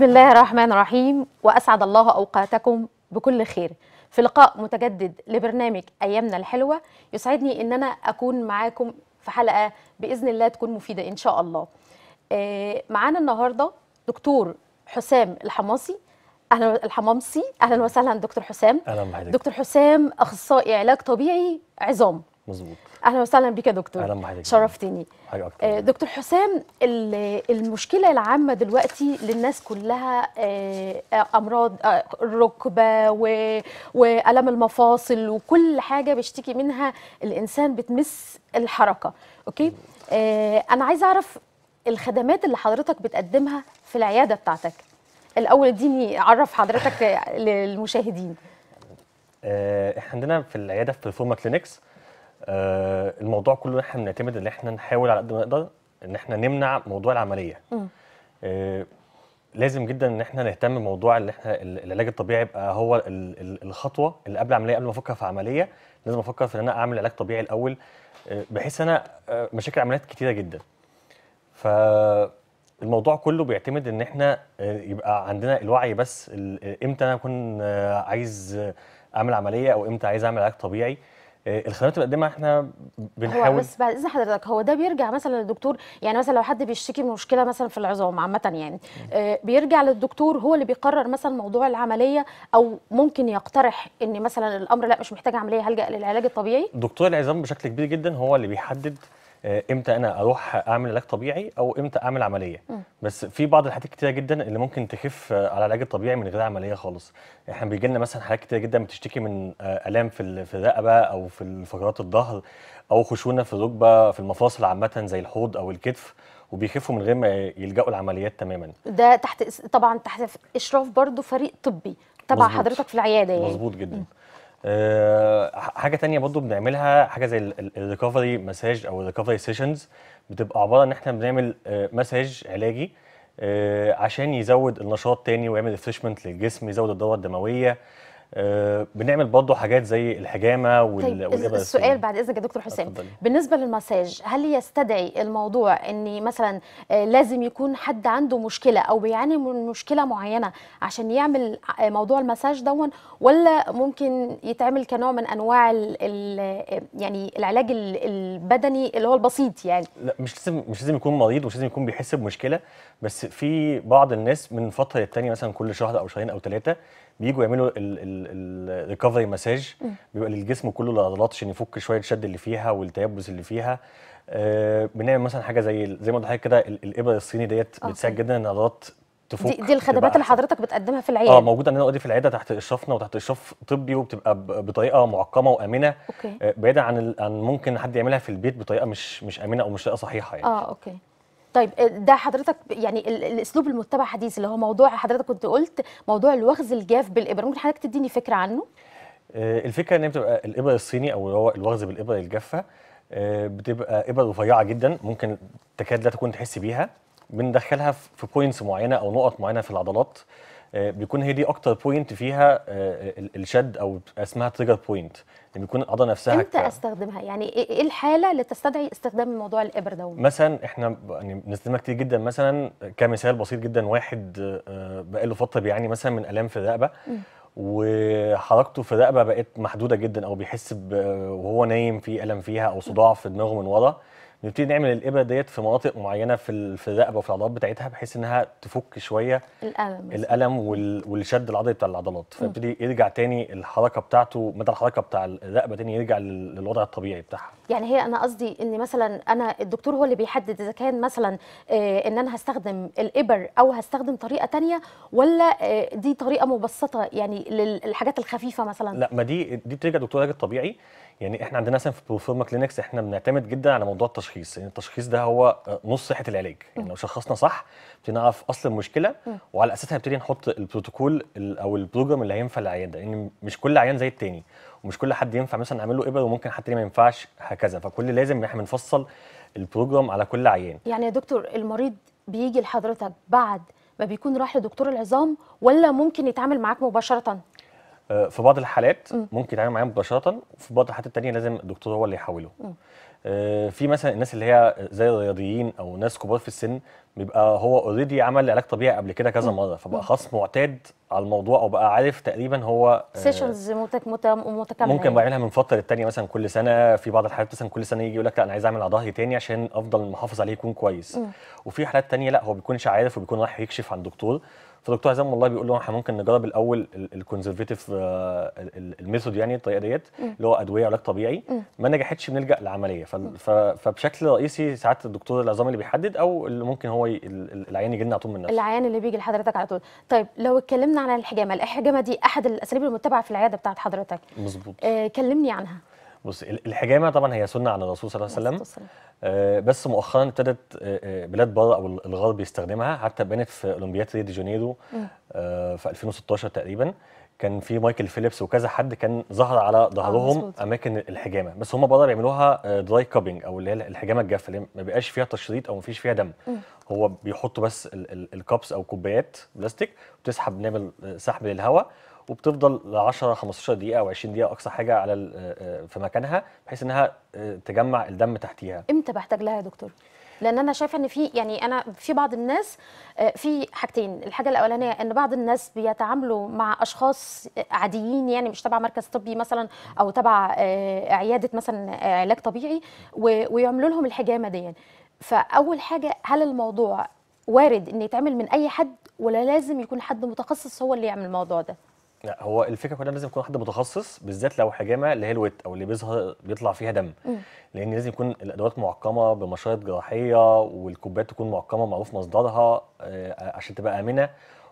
بسم الله الرحمن الرحيم وأسعد الله أوقاتكم بكل خير في لقاء متجدد لبرنامج أيامنا الحلوة يسعدني أن أنا أكون معاكم في حلقة بإذن الله تكون مفيدة إن شاء الله آه، معانا النهاردة دكتور حسام الحماصي اهلا الحمامسي اهلا وسهلا دكتور حسام اهلا بحضرتك دكتور حسام اخصائي علاج طبيعي عظام مظبوط اهلا وسهلا بيك يا دكتور اهلا بحضرتك شرفتني أكتر. آه، دكتور حسام المشكله العامه دلوقتي للناس كلها آه، آه، امراض الركبه والم المفاصل وكل حاجه بيشتكي منها الانسان بتمس الحركه اوكي انا عايزه اعرف الخدمات اللي حضرتك بتقدمها في العياده بتاعتك الاول اديني عرف حضرتك للمشاهدين احنا عندنا في العياده في الفورما كلينكس آه، الموضوع كله احنا بنعتمد ان احنا نحاول على قد ما نقدر ان احنا نمنع موضوع العمليه آه، لازم جدا ان احنا نهتم بموضوع اللي احنا العلاج الطبيعي يبقى هو الخطوه اللي قبل العمليه قبل ما افكر في عمليه لازم افكر في ان انا اعمل علاج طبيعي الاول آه، بحيث انا مشاكل عمليات كتيره جدا فالموضوع كله بيعتمد ان احنا يبقى عندنا الوعي بس امتى انا اكون عايز اعمل عمليه او امتى عايز اعمل علاج طبيعي آه، الخدمات اللي بنقدمها احنا بنحاول هو بس بعد اذن حضرتك هو ده بيرجع مثلا للدكتور يعني مثلا لو حد بيشتكي من مشكله مثلا في العظام عامه يعني آه بيرجع للدكتور هو اللي بيقرر مثلا موضوع العمليه او ممكن يقترح ان مثلا الامر لا مش محتاج عمليه هلجا للعلاج الطبيعي دكتور العظام بشكل كبير جدا هو اللي بيحدد آه، امتى انا اروح اعمل علاج طبيعي او امتى اعمل عمليه م. بس في بعض الحالات كتيره جدا اللي ممكن تخف آه، على العلاج الطبيعي من غير عمليه خالص احنا بيجي لنا مثلا حالات كتيره جدا بتشتكي من آه، الام في في الرقبه او في فقرات الظهر او خشونه في الركبه في المفاصل عامه زي الحوض او الكتف وبيخفوا من غير ما يلجأوا العمليات تماما ده تحت طبعا تحت اشراف برضو فريق طبي تبع حضرتك في العياده يعني مظبوط جدا م. آه، حاجه تانية برضو بنعملها حاجه زي الريكفري مساج او الريكفري سيشنز بتبقى عباره ان احنا بنعمل مساج آه، علاجي آه، عشان يزود النشاط تاني ويعمل ريفريشمنت للجسم يزود الدوره الدمويه آه، بنعمل برضه حاجات زي الحجامه وال... طيب والابره السؤال بعد اذنك يا دكتور حسام بالنسبه للمساج هل يستدعي الموضوع ان مثلا آه، لازم يكون حد عنده مشكله او بيعاني من مشكله معينه عشان يعمل آه، موضوع المساج دون ولا ممكن يتعمل كنوع من انواع ال يعني العلاج البدني اللي هو البسيط يعني لا مش لازم مش لازم يكون مريض ومش لازم يكون بيحس بمشكله بس في بعض الناس من فتره للتانيه مثلا كل شهر او شهرين او ثلاثه بيجوا يعملوا الريكفري مساج بيبقى للجسم كله العضلات عشان يفك شويه الشد اللي فيها والتيبس اللي فيها آه بنعمل مثلا حاجه زي زي ما قلت لحضرتك كده الابر الصيني ديت آه، بتساعد جدا ان العضلات تفك دي, دي الخدمات اللي حضرتك بتقدمها في العياده اه موجوده عندنا اوريدي في العياده تحت اشرافنا وتحت اشراف طبي وبتبقى بطريقه معقمه وامنه أوكي. آه، بعيدا عن عن ممكن حد يعملها في البيت بطريقه مش مش امنه او مش طريقه صحيحه يعني اه اوكي طيب آه، ده حضرتك يعني الاسلوب المتبع حديث اللي هو موضوع حضرتك كنت قلت موضوع الوخز الجاف بالابره ممكن حضرتك تديني فكره عنه آه، الفكره ان هي بتبقى الابر الصيني او هو الوخز بالابره الجافه آه، بتبقى ابر رفيعه جدا ممكن تكاد لا تكون تحس بيها بندخلها في بوينتس معينه او نقط معينه في العضلات بيكون هي دي اكتر بوينت فيها الشد او اسمها تريجر بوينت لما يكون الاعضاء نفسها امتى ك... استخدمها يعني ايه, إيه الحاله اللي تستدعي استخدام موضوع الابر ده مثلا احنا يعني بنستخدمها كتير جدا مثلا كمثال بسيط جدا واحد آه، بقاله فتره بيعاني مثلا من الام في الرقبه وحركته في الرقبه بقت محدوده جدا او بيحس وهو نايم في الم فيها او صداع في دماغه من ورا نبتدي نعمل الابره ديت في مناطق معينه في في الرقبه وفي العضلات بتاعتها بحيث انها تفك شويه الالم الالم والشد العضلي بتاع العضلات فيبتدي يرجع تاني الحركه بتاعته مدى الحركه بتاع الرقبه تاني يرجع للوضع الطبيعي بتاعها يعني هي انا قصدي ان مثلا انا الدكتور هو اللي بيحدد اذا كان مثلا آه، ان انا هستخدم الابر او هستخدم طريقه تانية ولا آه، دي طريقه مبسطه يعني للحاجات الخفيفه مثلا لا ما دي دي بترجع دكتور علاج طبيعي يعني احنا عندنا مثلا في بروفورما كلينكس احنا بنعتمد جدا على موضوع التشخيص التشخيص يعني التشخيص ده هو نص صحه العلاج يعني لو شخصنا صح بنعرف اصل المشكله وعلى اساسها نبتدي نحط البروتوكول او البروجرام اللي هينفع للعيان ده لان يعني مش كل عيان زي التاني ومش كل حد ينفع مثلا نعمل له ابر وممكن حد تاني ما ينفعش هكذا فكل لازم احنا بنفصل البروجرام على كل عيان يعني يا دكتور المريض بيجي لحضرتك بعد ما بيكون راح لدكتور العظام ولا ممكن يتعامل معاك مباشره آه، في بعض الحالات ممكن يتعامل معايا مباشره وفي بعض الحالات التانية لازم الدكتور هو اللي يحوله آه، في مثلا الناس اللي هي زي الرياضيين او ناس كبار في السن بيبقى هو اوريدي عمل علاج طبيعي قبل كده كذا مره فبقى خلاص معتاد على الموضوع او بقى عارف تقريبا هو سيشنز آه، متكامله ممكن يعني. بعملها من فتره للتانيه مثلا كل سنه في بعض الحالات مثلا كل سنه يجي يقول لك لا انا عايز اعمل على ظهري تاني عشان افضل محافظ عليه يكون كويس وفي حالات تانيه لا هو بيكونش عارف وبيكون رايح يكشف عند دكتور فدكتور عزام والله بيقول له احنا ممكن نجرب الاول الكونزرفيتيف آه، الميثود يعني الطريقه ديت اللي هو ادويه علاج طبيعي ما نجحتش بنلجا للعمليه فبشكل رئيسي ساعات الدكتور العظام اللي بيحدد او اللي ممكن هو العيان يجي لنا على طول من نفسه العيان اللي بيجي لحضرتك على طول طيب لو اتكلمنا عن الحجامه الحجامه دي احد الاساليب المتبعه في العياده بتاعت حضرتك مظبوط آه كلمني عنها بص الحجامه طبعا هي سنه عن الرسول صلى الله عليه وسلم آه بس مؤخرا ابتدت آه, آه، بلاد بره او الغرب يستخدمها حتى بانت في اولمبياد ريو دي جانيرو آه في 2016 تقريبا كان في مايكل فيليبس وكذا حد كان ظهر على ظهرهم آه اماكن الحجامه بس هم بره بيعملوها دراي آه، كابنج او اللي هي الحجامه الجافه اللي ما بيبقاش فيها تشريط او ما فيش فيها دم م. هو بيحطوا بس الكابس او كوبايات بلاستيك وتسحب نعمل آه، سحب للهواء وبتفضل 10 15 دقيقه او 20 دقيقه اقصى حاجه على آه، آه، في مكانها بحيث انها آه، تجمع الدم تحتيها امتى بحتاج لها يا دكتور لان انا شايفه ان في يعني انا في بعض الناس في حاجتين الحاجه الاولانيه ان بعض الناس بيتعاملوا مع اشخاص عاديين يعني مش تبع مركز طبي مثلا او تبع عياده مثلا علاج طبيعي ويعملوا لهم الحجامه دي يعني. فاول حاجه هل الموضوع وارد ان يتعمل من اي حد ولا لازم يكون حد متخصص هو اللي يعمل الموضوع ده لا هو الفكره كلها لازم يكون حد متخصص بالذات لو حجامه اللي هي الويت او اللي بيظهر بيطلع فيها دم لان لازم يكون الادوات معقمه بمشاريط جراحيه والكوبات تكون معقمه معروف مصدرها آه، آه، عشان تبقى امنه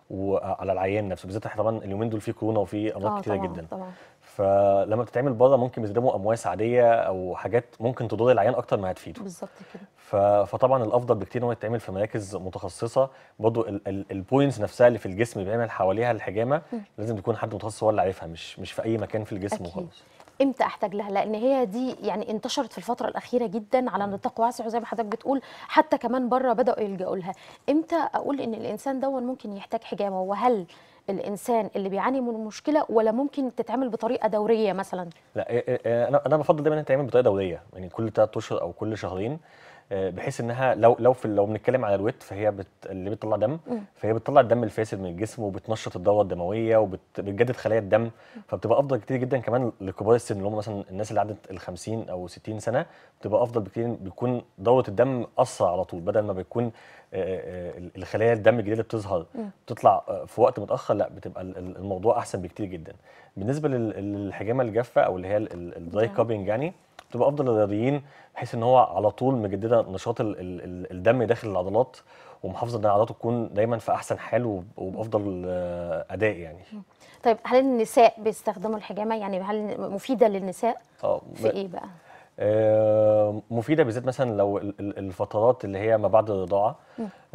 وعلى آه، العيان نفسه بالذات احنا طبعا اليومين دول في كورونا وفي امراض آه كتيره جدا طبعًا. فلما بتتعمل بره ممكن بيستخدموا امواس عاديه او حاجات ممكن تضر العيان اكتر ما هتفيده بالظبط كده فطبعا الافضل بكتير ان هو يتعمل في مراكز متخصصه برضو البوينتس نفسها اللي في الجسم اللي بيعمل حواليها الحجامه م. لازم تكون حد متخصص هو اللي عارفها مش مش في اي مكان في الجسم وخلاص امتى احتاج لها لان هي دي يعني انتشرت في الفتره الاخيره جدا على نطاق واسع وزي ما حضرتك بتقول حتى كمان بره بداوا يلجأوا لها امتى اقول ان الانسان دون ممكن يحتاج حجامه وهل الانسان اللي بيعاني من المشكله ولا ممكن تتعمل بطريقه دوريه مثلا لا إيه، إيه، إيه، انا بفضل دايما انها تتعمل بطريقه دوريه يعني كل 3 اشهر او كل شهرين آه، بحيث انها لو لو في لو بنتكلم على الويت فهي بت اللي بتطلع دم فهي بتطلع الدم الفاسد من الجسم وبتنشط الدوره الدمويه وبتجدد خلايا الدم فبتبقى افضل كتير جدا كمان لكبار السن اللي هم مثلا الناس اللي عدت ال 50 او 60 سنه بتبقى افضل بكتير بيكون دوره الدم اسرع على طول بدل ما بيكون آه، آه، الخلايا الدم الجديده بتظهر بتطلع في وقت متاخر لا بتبقى الموضوع احسن بكتير جدا بالنسبه للحجامه الجافه او اللي هي الدراي كابينج يعني بتبقى افضل للرياضيين بحيث ان هو على طول مجدده نشاط ال ال الدم داخل العضلات ومحافظه ان عضلاته تكون دايما في احسن حال وبافضل آه، اداء يعني طيب هل النساء بيستخدموا الحجامه يعني هل مفيده للنساء اه في ايه بقى آه، مفيده بالذات مثلا لو الفترات اللي هي ما بعد الرضاعه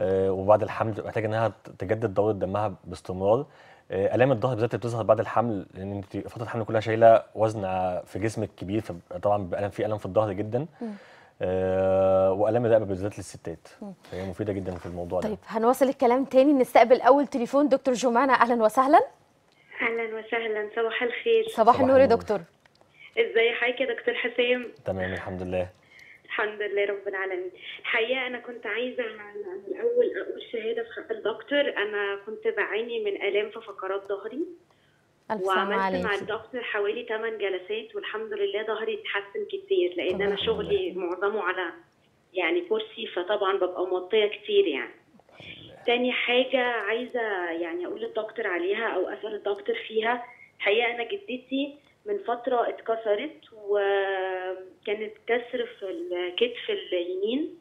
آه، وبعد الحمل محتاجه انها تجدد دوره دمها باستمرار آه، الام الظهر بالذات بتظهر بعد الحمل لان انت فتره الحمل كلها شايله وزن في جسمك كبير فطبعا بألم في الم في الظهر جدا آه والام الرقبه بالذات للستات فهي مفيده جدا في الموضوع طيب ده طيب هنواصل الكلام تاني نستقبل اول تليفون دكتور جمانه اهلا وسهلا اهلا وسهلا صباح الخير صباح, صباح النور يا دكتور ازاي حضرتك يا دكتور حسام تمام الحمد لله الحمد لله رب العالمين الحقيقه انا كنت عايزه من الاول اقول شهاده في حق الدكتور انا كنت بعاني من الام في فقرات ظهري وعملت مع الدكتور حوالي 8 جلسات والحمد لله ظهري اتحسن كتير لان انا شغلي معظمه على يعني كرسي فطبعا ببقى موطيه كتير يعني تاني حاجة عايزة يعني أقول للدكتور عليها أو أسأل الدكتور فيها الحقيقة أنا جدتي من فترة اتكسرت وكانت كسر في الكتف اليمين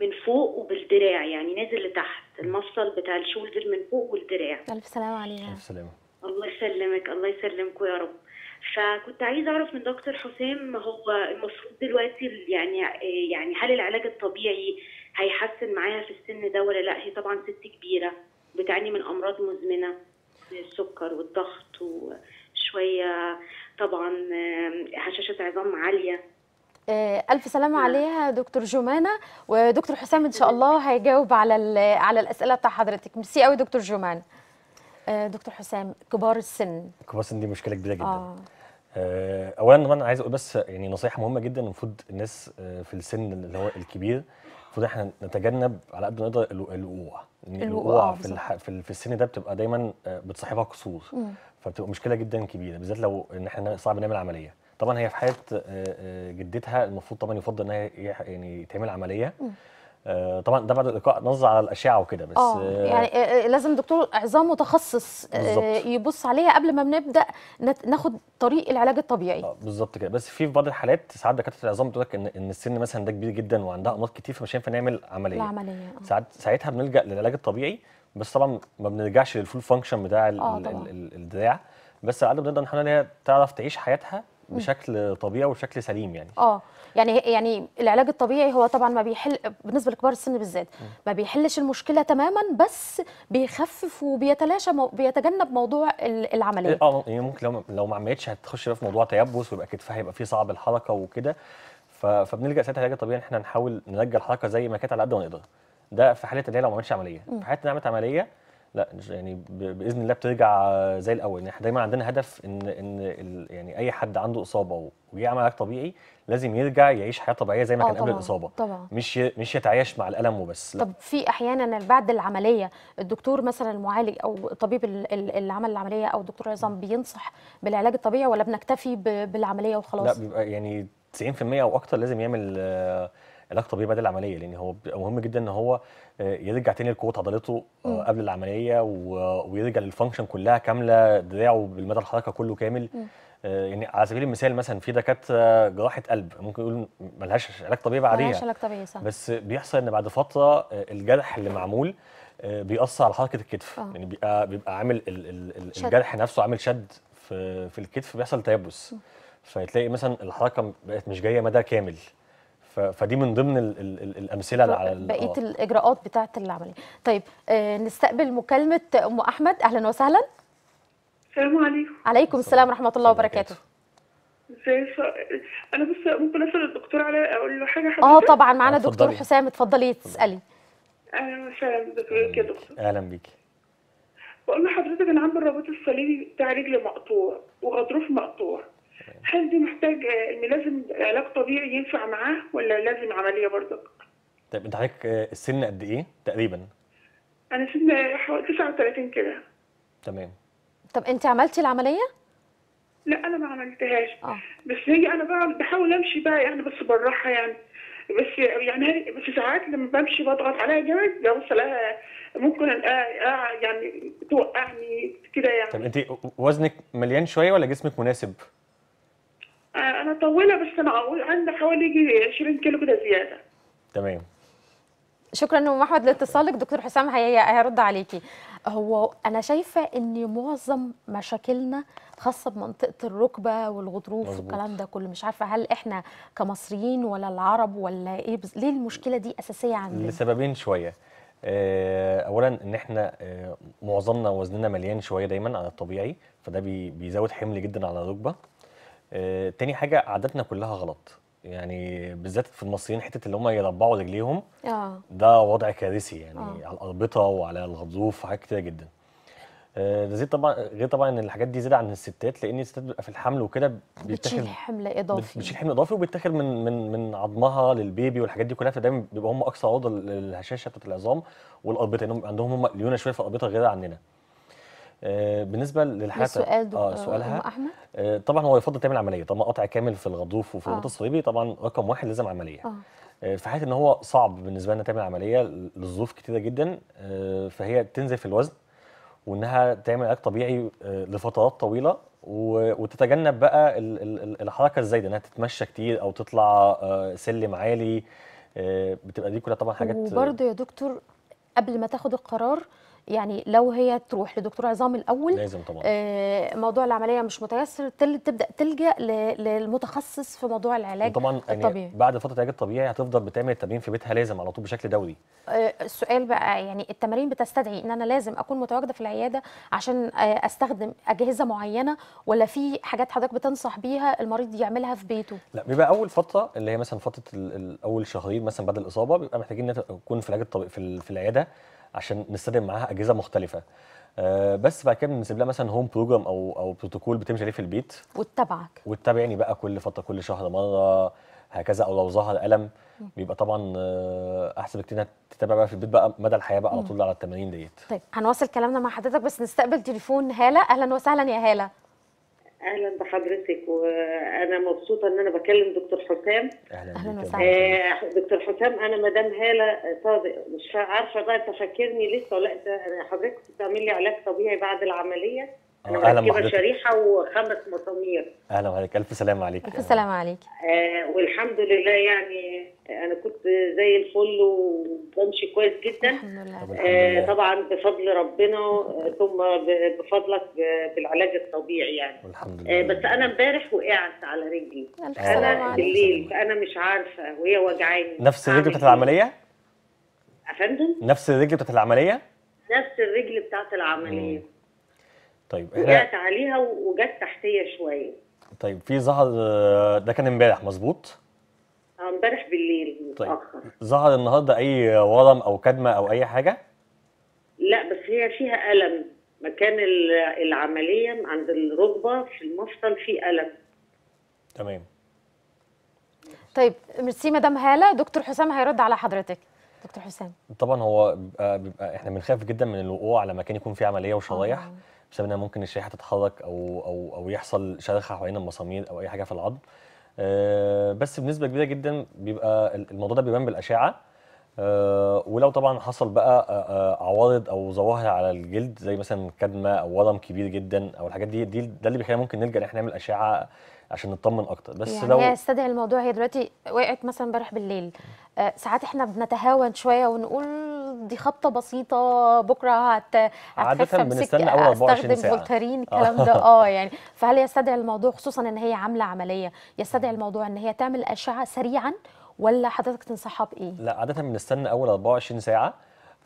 من فوق وبالدراع يعني نازل لتحت المفصل بتاع الشولدر من فوق والدراع ألف سلامة عليها ألف سلامة الله يسلمك الله يسلمكم يا رب فكنت عايزة أعرف من دكتور حسام هو المفروض دلوقتي يعني يعني هل العلاج الطبيعي هيحسن معاها في السن ده ولا لا هي طبعا ست كبيرة بتعاني من أمراض مزمنة السكر والضغط وشوية طبعا هشاشه عظام عاليه آه، ألف سلامة آه. عليها دكتور جمانة ودكتور حسام إن شاء آه. الله هيجاوب على على الأسئلة بتاع حضرتك ميرسي قوي دكتور جمانة دكتور حسام كبار السن كبار السن دي مشكلة كبيرة جدا آه. اولا أنا عايز اقول بس يعني نصيحه مهمه جدا المفروض الناس في السن اللي هو الكبير المفروض احنا نتجنب على قد ما نقدر يعني الوقوع الوقوع في, في السن ده بتبقى دايما بتصاحبها قصور فبتبقى مشكله جدا كبيره بالذات لو ان احنا صعب نعمل عمليه طبعا هي في حاله آه، آه، جدتها المفروض طبعا يفضل ان هي يعني تعمل عمليه آه، طبعا ده بعد اللقاء نظر على الاشعه وكده بس آه يعني لازم دكتور عظام متخصص يبص عليها قبل ما بنبدا ناخد طريق العلاج الطبيعي آه بالظبط كده بس في بعض الحالات ساعات دكاتره العظام بتقول لك ان ان السن مثلا ده كبير جدا وعندها امراض كتير فمش هينفع نعمل عمليه العمليه آه. ساعات ساعتها بنلجا للعلاج الطبيعي بس طبعا ما بنرجعش للفول فانكشن بتاع آه، الدراع بس على قد ما نقدر نحاول ان هي تعرف تعيش حياتها بشكل طبيعي وبشكل سليم يعني اه يعني يعني العلاج الطبيعي هو طبعا ما بيحل بالنسبه لكبار السن بالذات ما بيحلش المشكله تماما بس بيخفف وبيتلاشى مو بيتجنب موضوع العمليه اه يعني ممكن لو لو ما عملتش هتخش في موضوع تيبس ويبقى كتفها هيبقى فيه صعب الحركه وكده فبنلجا ساعتها العلاج الطبيعي ان احنا نحاول نرجع الحركه زي ما كانت على قد ما نقدر ده في حاله ان هي لو ما عملتش عمليه في حاله ان عملت عمليه لا يعني باذن الله بترجع زي الاول يعني احنا دايما عندنا هدف ان ان يعني اي حد عنده اصابه ويعمل علاج طبيعي لازم يرجع يعيش حياه طبيعيه زي ما آه، كان قبل الاصابه طبعا مش مش يتعايش مع الالم وبس لا. طب في احيانا بعد العمليه الدكتور مثلا المعالج او طبيب اللي عمل العمليه او الدكتور عظام بينصح بالعلاج الطبيعي ولا بنكتفي بالعمليه وخلاص لا بيبقى يعني 90% او اكتر لازم يعمل آه، علاج طبيعي بدل العمليه لان هو مهم جدا ان هو آه، يرجع تاني لقوه عضلته آه، قبل العمليه ويرجع للفانكشن كلها كامله دراعه بالمدى الحركه كله كامل آه، يعني على سبيل المثال مثلا في دكاتره جراحه قلب ممكن يقول ملهاش علاج طبيعي بعديها ملهاش علاج طبيعي صح بس بيحصل ان بعد فتره الجرح اللي معمول بيأثر على حركه الكتف أوه. يعني بيبقى, بيبقى عامل الجرح نفسه عامل شد في في الكتف بيحصل تيبس فتلاقي مثلا الحركه بقت مش جايه مدى كامل فدي من ضمن الـ الـ الـ الامثله على بقيه آه. الاجراءات بتاعه العمليه طيب آه نستقبل مكالمه ام احمد اهلا وسهلا السلام عليكم عليكم السلام ورحمه الله وبركاته انا بس ممكن اسال الدكتور على اقول له حاجه حبيبتي اه طبعا معانا آه، دكتور حسام اتفضلي تسالي اهلا وسهلا بك يا دكتور إيه اهلا بيكي بقول لحضرتك انا عامل الرباط الصليبي بتاع رجل مقطوع وغضروف مقطوع هل دي محتاج ان لازم علاج طبيعي ينفع معاه ولا لازم عمليه برضك؟ طيب انت حضرتك السن قد ايه تقريبا؟ انا سن حوالي 39 كده تمام طب انت عملتي العمليه؟ لا انا ما عملتهاش آه. بس هي انا بقى بحاول امشي بقى يعني بس بالراحه يعني بس يعني بس ساعات لما بمشي بضغط عليها جامد ببص لها ممكن يعني توقعني كده يعني طب انت وزنك مليان شويه ولا جسمك مناسب؟ مطوله بس معقول عندنا حوالي 20 كيلو كده زياده تمام شكرا ام احمد لاتصالك دكتور حسام هيرد عليكي هو انا شايفه ان معظم مشاكلنا خاصه بمنطقه الركبه والغضروف والكلام ده كله مش عارفه هل احنا كمصريين ولا العرب ولا ايه بز... ليه المشكله دي اساسيه عندنا لسببين شويه آه، اولا ان احنا آه، معظمنا وزننا مليان شويه دايما على الطبيعي فده بيزود حمل جدا على الركبه آه تاني حاجه عاداتنا كلها غلط يعني بالذات في المصريين حته اللي هم يربعوا رجليهم اه ده وضع كارثي يعني أوه. على الاربطه وعلى الغضروف وحاجات كتير جدا ده آه، زي طبعا غير طبعا ان الحاجات دي زياده عن الستات لان الستات بتبقى في الحمل وكده بتشيل حمل اضافي بتشيل حمل اضافي وبيتاخد من من من عظمها للبيبي والحاجات دي كلها فدايما بيبقى هم اكثر عرضه للهشاشه بتاعت العظام والاربطه يعني عندهم هم ليونه شويه في الاربطه غير عننا آه، بالنسبه للحاله السؤال اه سؤالها احمد آه، طبعا هو يفضل تعمل عمليه طبعا قطع كامل في الغضروف وفي آه. الغطاء الصليبي طبعا رقم واحد لازم عمليه آه. في حاله ان هو صعب بالنسبه لنا تعمل عمليه لظروف كتيره جدا فهي تنزل في الوزن وانها تعمل علاج طبيعي لفترات طويله وتتجنب بقى الحركه الزايده انها تتمشى كتير او تطلع سلم عالي بتبقى دي كلها طبعا حاجات وبرده يا دكتور قبل ما تاخد القرار يعني لو هي تروح لدكتور عظام الاول لازم طبعا آه، موضوع العمليه مش متيسر تبدا تلجا للمتخصص في موضوع العلاج طبعا يعني الطبيعي بعد فتره العلاج الطبيعي هتفضل بتعمل التمرين في بيتها لازم على طول بشكل دوري آه، السؤال بقى يعني التمارين بتستدعي ان انا لازم اكون متواجده في العياده عشان آه، استخدم اجهزه معينه ولا في حاجات حضرتك بتنصح بيها المريض يعملها في بيته لا بيبقى اول فتره اللي هي مثلا فتره اول شهرين مثلا بعد الاصابه بيبقى محتاجين نكون في العلاج الطبيعي في العياده عشان نستخدم معاها اجهزه مختلفه آه، بس بعد كده بنسيب لها مثلا هوم بروجرام او او بروتوكول بتمشي عليه في البيت وتتابعك وتتابعني بقى كل فتره كل شهر مره هكذا او لو ظهر الم بيبقى طبعا آه، احسن بكتير انها تتابع بقى في البيت بقى مدى الحياه بقى على طول على التمارين ديت. طيب هنواصل كلامنا مع حضرتك بس نستقبل تليفون هاله اهلا وسهلا يا هاله. اهلا بحضرتك وانا مبسوطه ان انا بكلم دكتور حسام اهلا وسهلا آه، دكتور حسام انا مدام هاله صادق مش عارفه بقى تفكرني لسه ولا حضرتك بتعملي علاج طبيعي بعد العمليه اهلا بحضرتك شريحه وخمس مسامير اهلا وسهلا الف سلامه عليك الف سلامه عليك آه والحمد لله يعني انا كنت زي الفل وبمشي كويس جدا الحمد لله آه طبعا بفضل ربنا ثم بفضلك بالعلاج الطبيعي يعني الحمد آه، لله آه بس انا امبارح وقعت على رجلي انا بالليل فانا مش عارفه وهي وجعاني نفس الرجل بتاعت العمليه؟ إيه؟ أفندم؟ نفس الرجل بتاعت العمليه؟ نفس الرجل بتاعت العمليه مم. طيب وقعت عليها وجت تحتيه شويه طيب في ظهر آه، ده كان امبارح مظبوط؟ آه، امبارح بالليل طيب، متاخر طيب. ظهر النهارده اي ورم او كدمه او اي حاجه؟ لا بس هي فيها الم مكان العمليه عند الركبه في المفصل في الم تمام طيب ميرسي مدام هاله دكتور حسام هيرد على حضرتك دكتور حسام طبعا هو بيبقى, آه، بيبقى احنا بنخاف جدا من الوقوع على مكان يكون فيه عمليه وشرايح بسبب انها ممكن الشريحه تتحرك او او او يحصل شرخه حوالين المسامير او اي حاجه في العظم آه، بس بنسبه كبيره جدا بيبقى الموضوع ده بيبان بالاشعه آه، ولو طبعا حصل بقى آه، عوارض او ظواهر على الجلد زي مثلا كدمه او ورم كبير جدا او الحاجات دي, دي ده اللي بيخلينا ممكن نلجا ان احنا نعمل اشعه عشان نطمن اكتر بس يعني لو هي استدعي الموضوع هي دلوقتي وقعت مثلا امبارح بالليل ساعات احنا بنتهاون شويه ونقول دي خبطه بسيطه بكره هت عاده بنستنى اول 24 ساعه فولترين آه. الكلام ده اه يعني فهل يستدعي الموضوع خصوصا ان هي عامله عمليه يستدعي الموضوع ان هي تعمل اشعه سريعا ولا حضرتك تنصحها بايه؟ لا عاده بنستنى اول 24 ساعه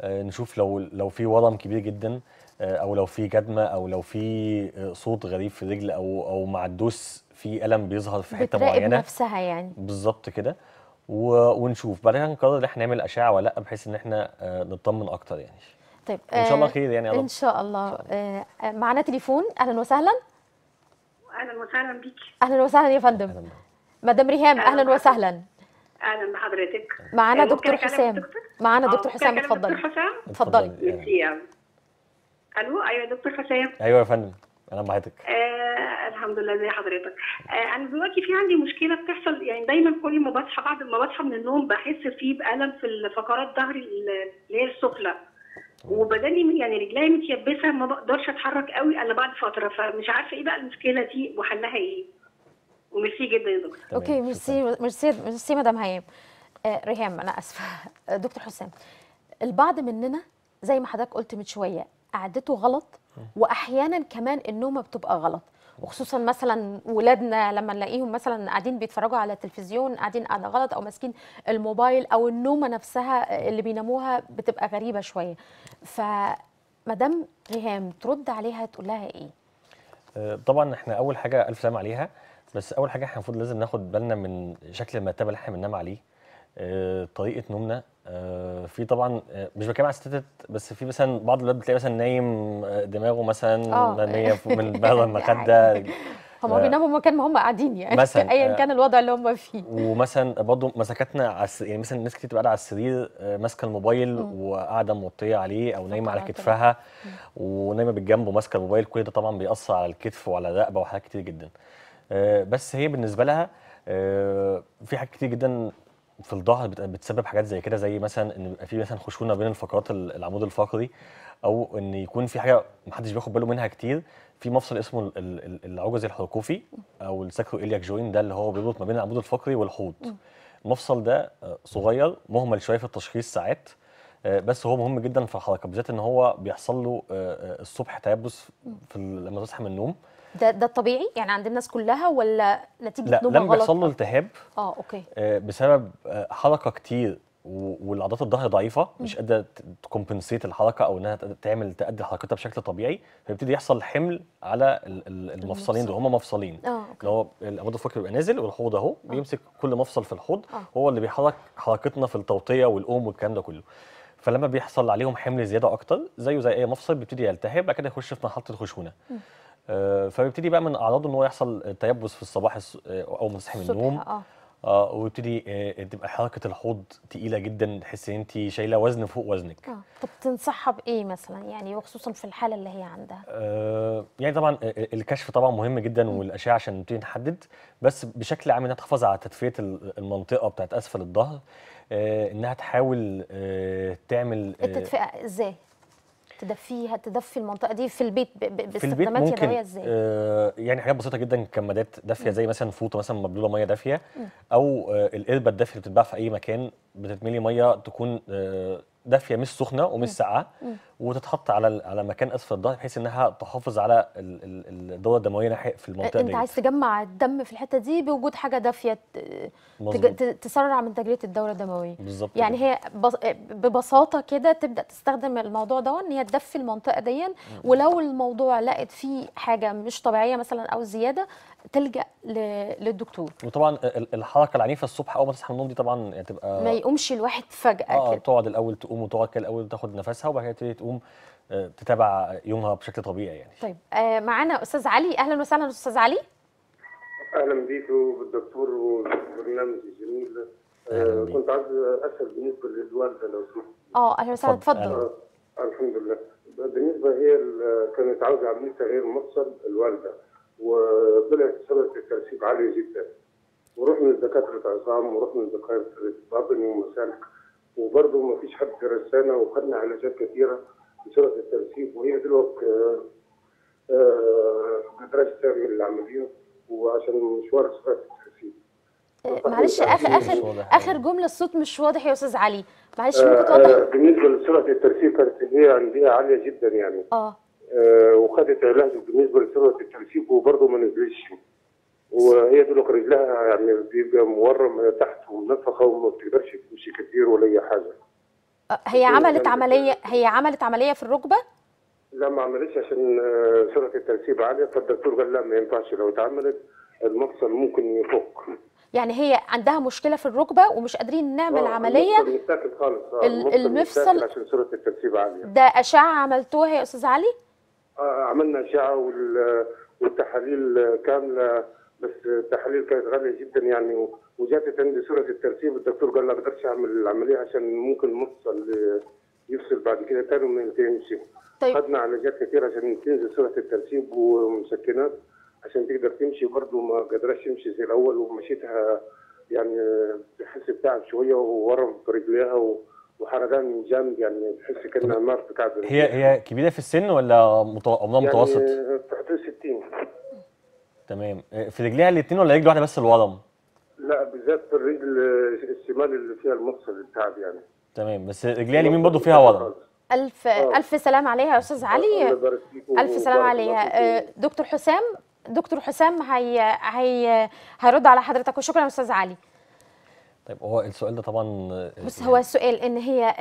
آه، نشوف لو لو في ورم كبير جدا آه، او لو في جدمه او لو في صوت غريب في الرجل او او مع الدوس في الم بيظهر في حته معينه بتراقب نفسها يعني بالظبط كده ونشوف بعدين هنقرر ان احنا نعمل اشعه ولا لا بحيث ان احنا آه، نطمن اكتر يعني طيب ان شاء الله آه، خير يعني ان شاء الله, آه، معانا تليفون اهلا وسهلا اهلا وسهلا بيك اهلا وسهلا يا فندم أهلاً. مدام ريهام اهلا, أهلاً وسهلا اهلا بحضرتك معانا دكتور حسام معانا دكتور حسام اتفضلي دكتور حسام اتفضلي الو ايوه دكتور حسام ايوه يا فندم انا معاك آه الحمد لله زي حضرتك آه انا دلوقتي في عندي مشكله بتحصل يعني دايما كل ما بصحى بعد ما بصحى من النوم بحس فيه بألم في فقرات ظهري اللي هي السفلى وبدني يعني رجلي متيبسه ما بقدرش اتحرك قوي الا بعد فتره فمش عارفه ايه بقى المشكله دي وحلها ايه وميرسي جدا يا دكتور اوكي ميرسي ميرسي ميرسي مدام هيام آه ريهام انا اسفه دكتور حسام البعض مننا زي ما حضرتك قلت من شويه قعدته غلط واحيانا كمان النومه بتبقى غلط وخصوصا مثلا ولادنا لما نلاقيهم مثلا قاعدين بيتفرجوا على التلفزيون قاعدين قاعده غلط او ماسكين الموبايل او النومه نفسها اللي بيناموها بتبقى غريبه شويه فمدام ريهام ترد عليها تقول لها ايه آه، طبعا احنا اول حاجه الف سلام عليها بس اول حاجه احنا المفروض لازم ناخد بالنا من شكل المرتبه اللي احنا بننام عليه آه، طريقه نومنا آه، في طبعا آه، مش بتكلم على الستات بس في مثلا بعض الولاد بتلاقي مثلا نايم آه، دماغه مثلا نايم من بلد المخده يعني هم بيناموا مكان ما هم قاعدين يعني مثلا ايا كان الوضع اللي هم فيه ومثلا برضه مسكتنا على يعني مثلا ناس كتير تبقى قاعده على السرير ماسكه الموبايل وقاعده موطيه عليه او نايمه على كتفها ونايمه بالجنب وماسكه الموبايل كل ده طبعا بيأثر على الكتف وعلى الرقبه وحاجات كتير جدا بس هي بالنسبه لها في حاجات كتير جدا في الظهر بتسبب حاجات زي كده زي مثلا ان يبقى في مثلا خشونه بين الفقرات العمود الفقري او ان يكون في حاجه محدش بياخد باله منها كتير في مفصل اسمه العجز الحركوفي او الساكرو إلياك جوين ده اللي هو بيربط ما بين العمود الفقري والحوض المفصل ده آه، صغير مهمل شويه في التشخيص ساعات آه، بس هو مهم جدا في الحركه بالذات ان هو بيحصل له آه، الصبح تيبس في لما تصحى من النوم ده ده الطبيعي يعني عند الناس كلها ولا نتيجه لا غلط؟ لا لما بيحصل له التهاب اه اوكي آه، بسبب آه، حركه كتير والعضلات الظهر ضعيفه مش قادره تكمبنسيت الحركه او انها تعمل تأدي حركتها بشكل طبيعي فيبتدي يحصل حمل على المفصلين دول هم مفصلين آه، اللي هو العمود الفقري بيبقى نازل والحوض اهو بيمسك كل مفصل في الحوض أوه. هو اللي بيحرك حركتنا في التوطيه والام والكلام ده كله فلما بيحصل عليهم حمل زياده اكتر زيه زي اي مفصل بيبتدي يلتهب بعد كده يخش في مرحله الخشونه آه، فبيبتدي بقى من اعراضه ان هو يحصل تيبس في الصباح آه، او من صحي من النوم آه. اه ويبتدي آه، تبقى حركه الحوض تقيله جدا تحس ان انت شايله وزن فوق وزنك اه طب تنصحها بايه مثلا يعني وخصوصا في الحاله اللي هي عندها آه يعني طبعا آه، آه، الكشف طبعا مهم جدا والاشعه عشان نبتدي نحدد بس بشكل عام انها تحافظ على تدفئه المنطقه بتاعت اسفل الظهر آه انها تحاول آه تعمل آه التدفئه ازاي تدفيها تدفي المنطقه دي في البيت باستخدامات يدويه ازاي؟ آه يعني حاجات بسيطه جدا كمادات دافيه زي مثلا فوطه مثلا مبلوله ميه دافيه او آه القربه الدافيه اللي بتتباع في اي مكان بتتملي ميه تكون آه دافيه مش سخنه ومش ساقعه وتتحط على على مكان اسفل الظهر بحيث انها تحافظ على الدوره الدمويه ناحيه في المنطقه دي انت عايز تجمع الدم في الحته دي بوجود حاجه دافيه تسرع من تجريه الدوره الدمويه بالظبط يعني هي ببساطه كده تبدا تستخدم الموضوع ده ان هي تدفي المنطقه دي ولو الموضوع لقت فيه حاجه مش طبيعيه مثلا او زياده تلجا للدكتور وطبعا الحركه العنيفه الصبح اول ما تصحى من النوم دي طبعا يعني تبقى ما يقومش الواحد فجاه آه كده تقعد الاول تقوم وتقعد كده الاول وتاخد نفسها وبعد كده تقوم آه، تتابع يومها بشكل طبيعي يعني طيب آه معانا استاذ علي اهلا وسهلا استاذ علي اهلا بيك وبالدكتور والبرنامج الجميل آه كنت عايز اسال بالنسبه للوالده لو سمحت اه اهلا وسهلا اتفضل آه، الحمد لله بالنسبه هي كانت عاوزه عمليه تغيير مفصل الوالده وطلعت سنه الترسيب عاليه جدا ورحنا لدكاتره عظام ورحنا لدكاتره باطن ومسالك وبرضه ما فيش حد درسانا وخدنا علاجات كثيره بسرعه الترسيب وهي دلوقتي آه، آه، قدرتش تعمل العمليه وعشان مشوار سرعه الترسيب آه، معلش اخر اخر اخر جمله الصوت مش واضح يا استاذ علي معلش ممكن توضح بالنسبه لسرعه الترسيب كانت هي عندها عاليه جدا يعني اه آه، وخدت علاج بالنسبه لسرعه التنسيق وبرضه ما نزلتش وهي بيقول لك رجلها يعني بيبقى مورم تحت ومنفخه وما بتقدرش تمشي كتير ولا اي حاجه آه، هي عملت عمليه هي عملت عمليه في الركبه؟ لا ما عملتش عشان آه، سرعه الترتيب عاليه فالدكتور قال لا ما ينفعش لو اتعملت المفصل ممكن يفك يعني هي عندها مشكله في الركبه ومش قادرين نعمل آه عمليه المفصل خالص آه المفصل عشان سرعه الترتيب عاليه ده اشعه عملتوها يا استاذ علي؟ عملنا اشعه والتحاليل كامله بس التحاليل كانت غاليه جدا يعني وجات عندي صوره الترتيب الدكتور قال لا اقدرش اعمل العمليه عشان ممكن مفصل يفصل بعد كده تاني وما يمشي طيب. خدنا علاجات كثيرة عشان تنزل صوره الترتيب ومسكنات عشان تقدر تمشي برضه ما قدرتش تمشي زي الاول ومشيتها يعني بحس بتعب شويه وورم في رجليها و... وحرجان من جنب يعني تحس كانها النار بتاعت هي هي كبيره في السن ولا عمرها يعني متوسط؟ في حدود 60 تمام آه، في رجليها الاثنين ولا رجل واحده بس الورم؟ لا بالذات في الرجل الشمال اللي فيها المفصل التعب يعني تمام بس رجليها اليمين برضه فيها ورم الف آه. الف سلام عليها يا استاذ علي الف سلام عليها آه، دكتور حسام دكتور حسام هي هي هيرد على حضرتك وشكرا يا استاذ علي طيب هو السؤال ده طبعا بس يعني هو السؤال ان هي آه،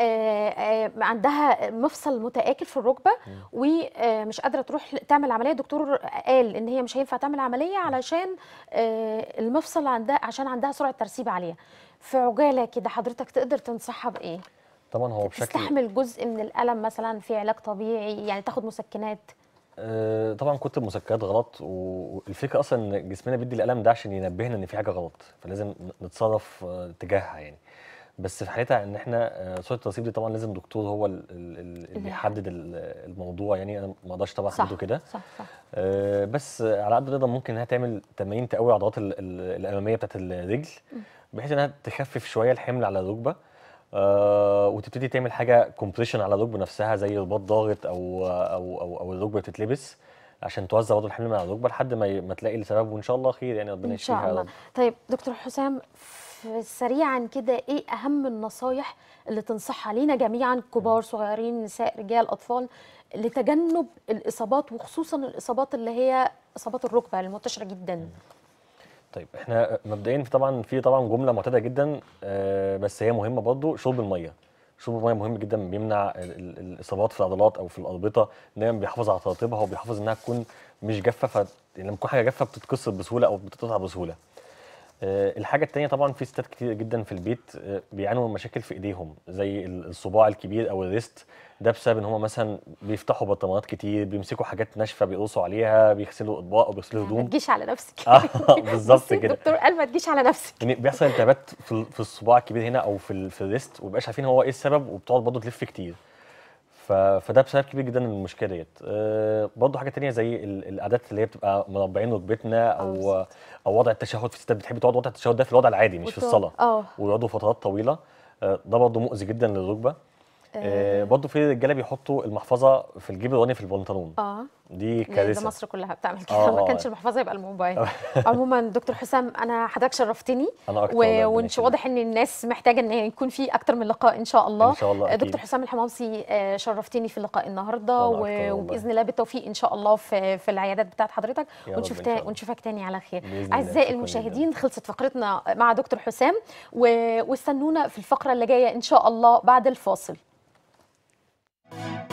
آه، عندها مفصل متاكل في الركبه ومش آه، قادره تروح تعمل عمليه دكتور قال ان هي مش هينفع تعمل عمليه علشان المفصل عندها عشان عندها سرعه ترسيب عاليه في عجاله كده حضرتك تقدر تنصحها بايه طبعا هو بشكل تستحمل جزء من الالم مثلا في علاج طبيعي يعني تاخد مسكنات أه طبعا كتب المسكرات غلط والفكره اصلا ان جسمنا بيدي الالم ده عشان ينبهنا ان في حاجه غلط فلازم نتصرف آه، تجاهها يعني بس في حالتها ان احنا صوره آه، التصيب دي طبعا لازم دكتور هو اللي يحدد الموضوع يعني انا ما اقدرش طبعا احدده كده صح صح أه بس على قد الرضا ممكن انها تعمل تمارين تقوي عضلات الاماميه بتاعت الرجل بحيث انها تخفف شويه الحمل على الركبه آه وتبتدي تعمل حاجه كومبريشن على الركبه نفسها زي رباط ضاغط او او او, أو الركبه بتتلبس عشان توزع برضه الحمل من على الركبه لحد ما ما تلاقي السبب وان شاء الله خير يعني ربنا يشفيها ان شاء الله طيب دكتور حسام سريعا كده ايه اهم النصايح اللي تنصحها لينا جميعا كبار صغيرين نساء رجال اطفال لتجنب الاصابات وخصوصا الاصابات اللي هي اصابات الركبه المنتشره جدا طيب احنا مبدئيا في طبعا في طبعا جمله معتاده جدا آه، بس هي مهمه برضه شرب الميه شرب الميه مهم جدا بيمنع الاصابات في العضلات او في الاربطه دايما بيحافظ على ترطيبها وبيحافظ انها تكون مش جافه ف يعني لما تكون حاجه جافه بتتكسر بسهوله او بتتقطع بسهوله آه، الحاجه الثانيه طبعا في ستات كتير جدا في البيت آه، بيعانوا من مشاكل في ايديهم زي الصباع الكبير او الريست ده بسبب ان هم مثلا بيفتحوا برطمانات كتير بيمسكوا حاجات ناشفه بيقصوا عليها بيغسلوا اطباق وبيغسلوا يعني هدوم ما تجيش على نفسك اه بالظبط كده الدكتور قال ما تجيش على نفسك يعني بيحصل التهابات في الصباع الكبير هنا او في الريست ومبقاش عارفين هو ايه السبب وبتقعد برضه تلف كتير فده بسبب كبير جدا من المشكله ديت أه برضه حاجه ثانيه زي الاعداد اللي هي بتبقى مربعين ركبتنا اه، او أوه. او وضع التشهد في الستات بتحب تقعد وضع التشهد ده في الوضع العادي مش في الصلاه ويقعدوا فترات طويله أه ده برضه مؤذي جدا للركبه أه, آه. برضه في رجاله بيحطوا المحفظه في الجيب الواني في البنطلون اه دي إيه، كارثه ده مصر كلها بتعمل كده آه. ما كانش المحفظه يبقى الموبايل عموما دكتور حسام انا حضرتك شرفتني انا اكتر و... وان واضح ان الناس محتاجه ان يكون في اكتر من لقاء ان شاء الله ان شاء الله أكيد. دكتور حسام الحمامسي آه، شرفتني في اللقاء النهارده و... وباذن الله بالتوفيق ان شاء الله في, في العيادات بتاعت حضرتك ونشوف تا... ونشوفك تاني على خير اعزائي المشاهدين خلصت فقرتنا مع دكتور حسام و... واستنونا في الفقره اللي جايه ان شاء الله بعد الفاصل Thank you